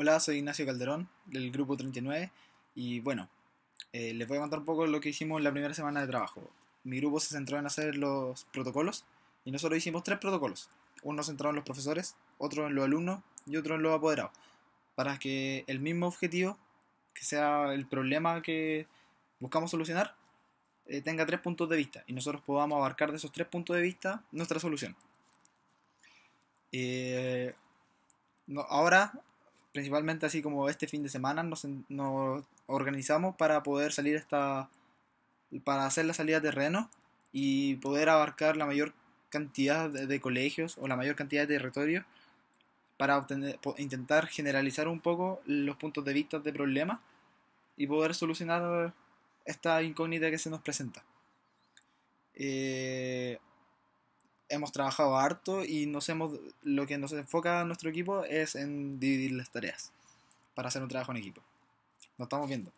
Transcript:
Hola, soy Ignacio Calderón del Grupo 39 y bueno, eh, les voy a contar un poco lo que hicimos en la primera semana de trabajo. Mi grupo se centró en hacer los protocolos y nosotros hicimos tres protocolos. Uno centrado en los profesores, otro en los alumnos y otro en los apoderados. Para que el mismo objetivo, que sea el problema que buscamos solucionar, eh, tenga tres puntos de vista y nosotros podamos abarcar de esos tres puntos de vista nuestra solución. Eh, ahora principalmente así como este fin de semana nos, organizamos para poder salir esta, para hacer la salida de terreno y poder abarcar la mayor cantidad de, colegios o la mayor cantidad de territorio para obtener, intentar generalizar un poco los puntos de vista de problemas y poder solucionar esta incógnita que se nos presenta. Eh, hemos trabajado harto y nos hemos, lo que nos enfoca nuestro equipo es en dividir las tareas para hacer un trabajo en equipo. Nos estamos viendo.